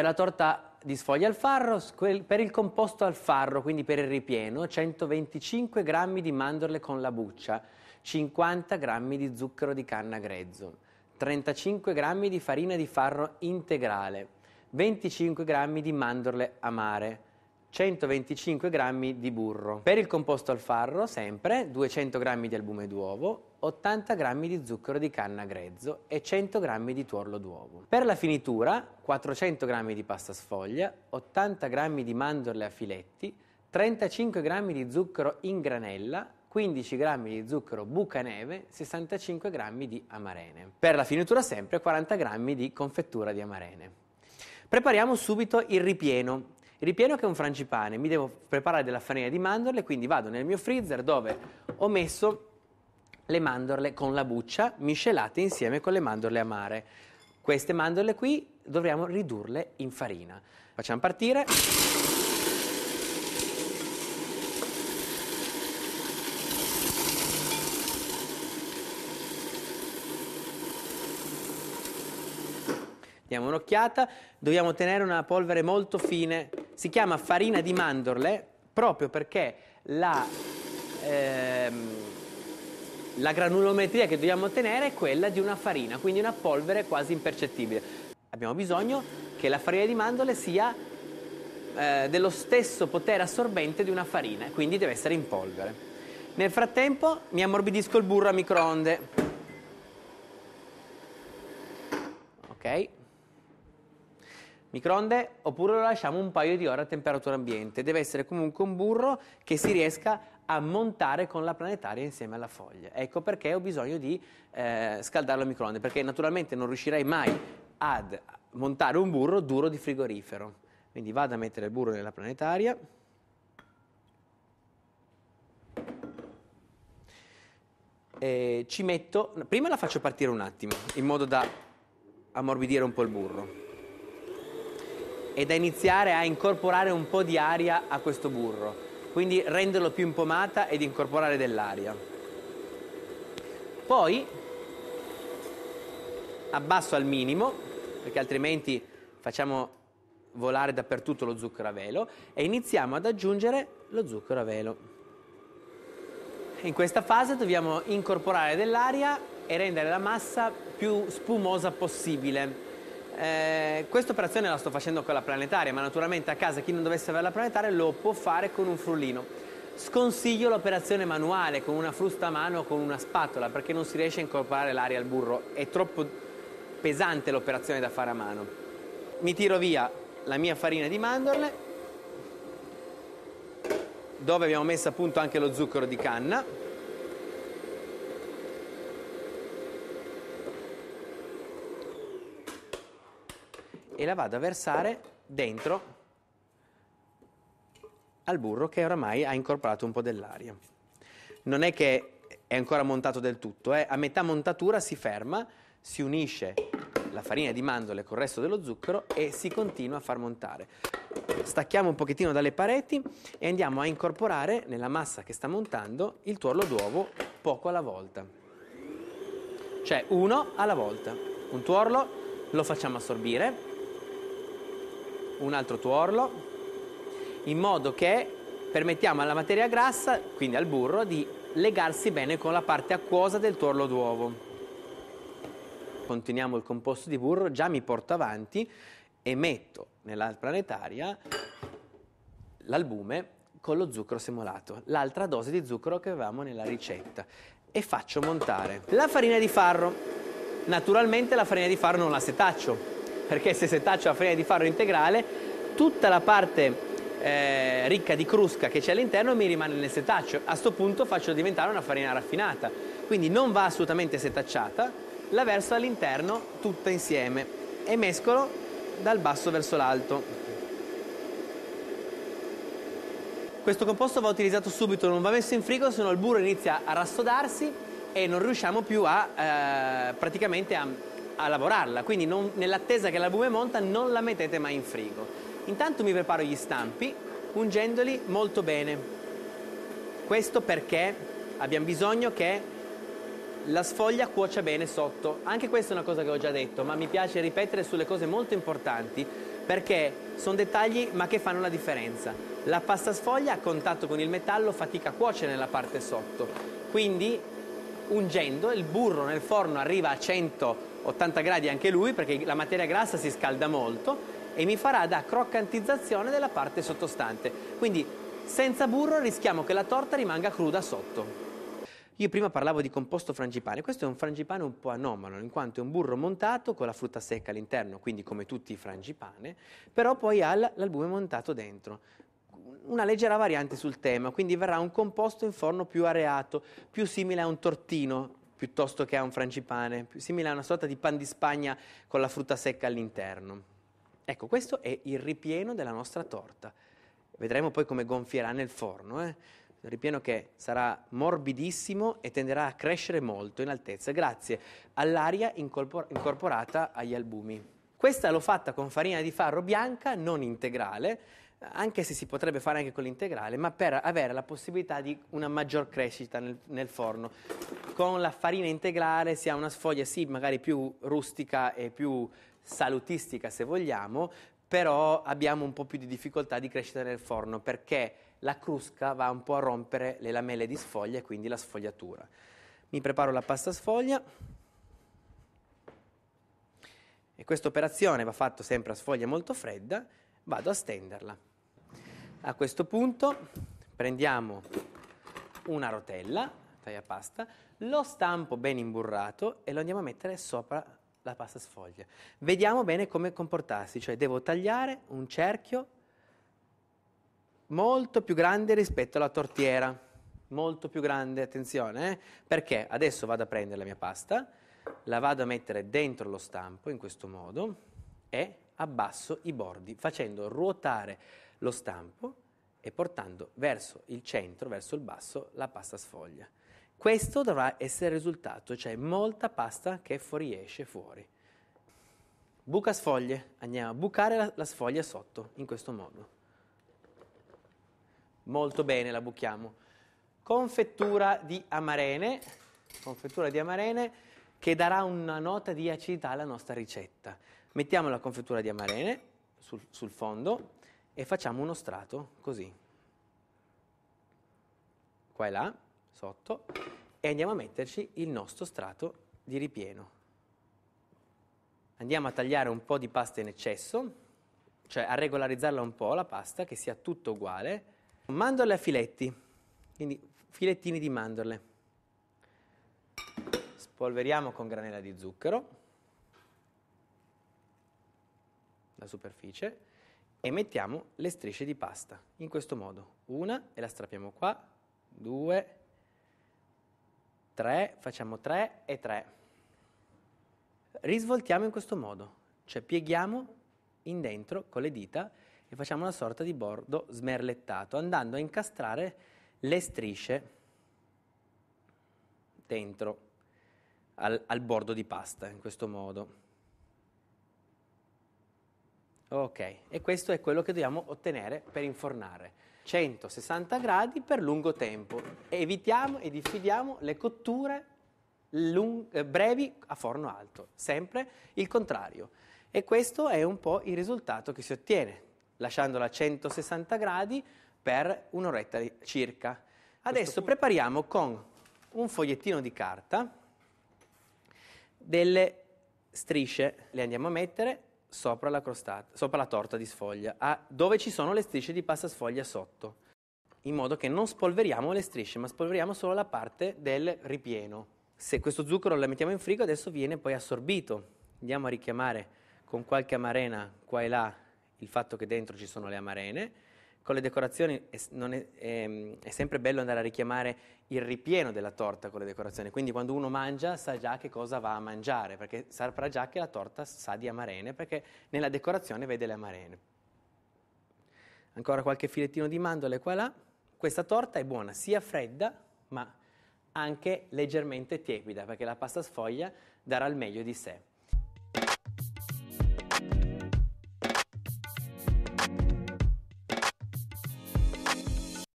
per la torta di sfoglia al farro, per il composto al farro, quindi per il ripieno, 125 g di mandorle con la buccia, 50 g di zucchero di canna grezzo, 35 g di farina di farro integrale, 25 g di mandorle amare, 125 g di burro. Per il composto al farro, sempre 200 g di albume d'uovo, 80 g di zucchero di canna grezzo e 100 g di tuorlo d'uovo. Per la finitura 400 g di pasta sfoglia, 80 g di mandorle a filetti, 35 g di zucchero in granella, 15 g di zucchero bucaneve, 65 g di amarene. Per la finitura sempre 40 g di confettura di amarene. Prepariamo subito il ripieno. Il ripieno che è un frangipane, mi devo preparare della farina di mandorle, quindi vado nel mio freezer dove ho messo le mandorle con la buccia miscelate insieme con le mandorle amare. Queste mandorle qui dovremo ridurle in farina. Facciamo partire. Diamo un'occhiata, dobbiamo tenere una polvere molto fine, si chiama farina di mandorle proprio perché la... Ehm, la granulometria che dobbiamo ottenere è quella di una farina, quindi una polvere quasi impercettibile. Abbiamo bisogno che la farina di mandorle sia eh, dello stesso potere assorbente di una farina, quindi deve essere in polvere. Nel frattempo mi ammorbidisco il burro a microonde. Ok. Microonde oppure lo lasciamo un paio di ore a temperatura ambiente. Deve essere comunque un burro che si riesca a montare con la planetaria insieme alla foglia. Ecco perché ho bisogno di eh, scaldarlo a microonde, perché naturalmente non riuscirei mai ad montare un burro duro di frigorifero. Quindi vado a mettere il burro nella planetaria. E ci metto, prima la faccio partire un attimo, in modo da ammorbidire un po' il burro e da iniziare a incorporare un po' di aria a questo burro quindi renderlo più in pomata ed incorporare dell'aria. Poi abbasso al minimo, perché altrimenti facciamo volare dappertutto lo zucchero a velo e iniziamo ad aggiungere lo zucchero a velo. In questa fase dobbiamo incorporare dell'aria e rendere la massa più spumosa possibile. Eh, questa operazione la sto facendo con la planetaria, ma naturalmente a casa chi non dovesse avere la planetaria lo può fare con un frullino. Sconsiglio l'operazione manuale con una frusta a mano o con una spatola perché non si riesce a incorporare l'aria al burro, è troppo pesante l'operazione da fare a mano. Mi tiro via la mia farina di mandorle dove abbiamo messo appunto anche lo zucchero di canna e la vado a versare dentro al burro che oramai ha incorporato un po' dell'aria. Non è che è ancora montato del tutto, eh? a metà montatura si ferma, si unisce la farina di mandorle col resto dello zucchero e si continua a far montare. Stacchiamo un pochettino dalle pareti e andiamo a incorporare nella massa che sta montando il tuorlo d'uovo poco alla volta. Cioè uno alla volta. Un tuorlo lo facciamo assorbire un altro tuorlo, in modo che permettiamo alla materia grassa, quindi al burro, di legarsi bene con la parte acquosa del tuorlo d'uovo. Continuiamo il composto di burro, già mi porto avanti e metto nella planetaria l'albume con lo zucchero semolato, l'altra dose di zucchero che avevamo nella ricetta e faccio montare la farina di farro. Naturalmente la farina di farro non la setaccio, perché se setaccio la frena di farro integrale, tutta la parte eh, ricca di crusca che c'è all'interno mi rimane nel setaccio. A questo punto faccio diventare una farina raffinata, quindi non va assolutamente setacciata, la verso all'interno tutta insieme e mescolo dal basso verso l'alto. Questo composto va utilizzato subito, non va messo in frigo, se no il burro inizia a rassodarsi e non riusciamo più a eh, praticamente a a lavorarla, quindi nell'attesa che l'albume monta non la mettete mai in frigo. Intanto mi preparo gli stampi ungendoli molto bene. Questo perché abbiamo bisogno che la sfoglia cuocia bene sotto. Anche questa è una cosa che ho già detto, ma mi piace ripetere sulle cose molto importanti perché sono dettagli ma che fanno la differenza. La pasta sfoglia a contatto con il metallo fatica a cuocere nella parte sotto, quindi ungendo, il burro nel forno arriva a 180 gradi anche lui perché la materia grassa si scalda molto e mi farà da croccantizzazione della parte sottostante. Quindi senza burro rischiamo che la torta rimanga cruda sotto. Io prima parlavo di composto frangipane, questo è un frangipane un po' anomalo, in quanto è un burro montato con la frutta secca all'interno, quindi come tutti i frangipane, però poi ha l'albume montato dentro una leggera variante sul tema, quindi verrà un composto in forno più areato, più simile a un tortino piuttosto che a un frangipane, più simile a una sorta di pan di spagna con la frutta secca all'interno. Ecco, questo è il ripieno della nostra torta. Vedremo poi come gonfierà nel forno. Eh? Un ripieno che sarà morbidissimo e tenderà a crescere molto in altezza grazie all'aria incorporata agli albumi. Questa l'ho fatta con farina di farro bianca non integrale, anche se si potrebbe fare anche con l'integrale, ma per avere la possibilità di una maggior crescita nel, nel, forno. Con la farina integrale si ha una sfoglia sì, magari più rustica e più salutistica se vogliamo, però abbiamo un po' più di difficoltà di crescita nel forno perché la crusca va un po' a rompere le lamelle di sfoglia e quindi la sfogliatura. Mi preparo la pasta sfoglia. E questa operazione va fatta sempre a sfoglia molto fredda, vado a stenderla. A questo punto prendiamo una rotella, taglia pasta, lo stampo ben imburrato e lo andiamo a mettere sopra la pasta sfoglia. Vediamo bene come comportarsi, cioè devo tagliare un cerchio molto più grande rispetto alla tortiera, molto più grande, attenzione, eh? perché adesso vado a prendere la mia pasta, la vado a mettere dentro lo stampo in questo modo e abbasso i bordi facendo ruotare lo stampo e portando verso il centro, verso il basso, la pasta sfoglia. Questo dovrà essere il risultato, cioè molta pasta che fuoriesce fuori. Buca sfoglie, andiamo a bucare la, la sfoglia sotto, in questo modo. Molto bene, la buchiamo. Confettura di amarene, confettura di amarene che darà una nota di acidità alla nostra ricetta. Mettiamo la confettura di amarene sul, sul fondo, e facciamo uno strato così. Qua e là, sotto, e andiamo a metterci il nostro strato di ripieno. Andiamo a tagliare un po' di pasta in eccesso, cioè a regolarizzarla un po' la pasta, che sia tutto uguale. Mandorle a filetti, quindi filettini di mandorle. Spolveriamo con granella di zucchero la superficie e mettiamo le strisce di pasta in questo modo una e la strappiamo qua due tre facciamo tre e tre risvoltiamo in questo modo cioè pieghiamo in dentro con le dita e facciamo una sorta di bordo smerlettato andando a incastrare le strisce dentro al, al bordo di pasta in questo modo Ok, e questo è quello che dobbiamo ottenere per infornare. 160 gradi per lungo tempo. Evitiamo e diffidiamo le cotture lung- eh, brevi a forno alto, sempre il contrario. E questo è un po' il risultato che si ottiene, lasciandola a 160 gradi per un'oretta circa. Adesso prepariamo con un fogliettino di carta delle strisce, le andiamo a mettere sopra la, crostata, sopra la torta di sfoglia, a, dove ci sono le strisce di pasta sfoglia sotto, in modo che non spolveriamo le strisce, ma spolveriamo solo la parte del ripieno. Se questo zucchero lo mettiamo in frigo, adesso viene poi assorbito. Andiamo a richiamare con qualche amarena qua e là il fatto che dentro ci sono le amarene con le decorazioni è, è, è, ehm, è, sempre bello andare a richiamare il ripieno della torta con le decorazioni, quindi quando uno mangia sa già che cosa va a mangiare, perché saprà già che la torta sa di amarene, perché nella decorazione vede le amarene. Ancora qualche filettino di mandorle qua e là. Questa torta è buona sia fredda, ma anche leggermente tiepida, perché la pasta sfoglia darà il meglio di sé.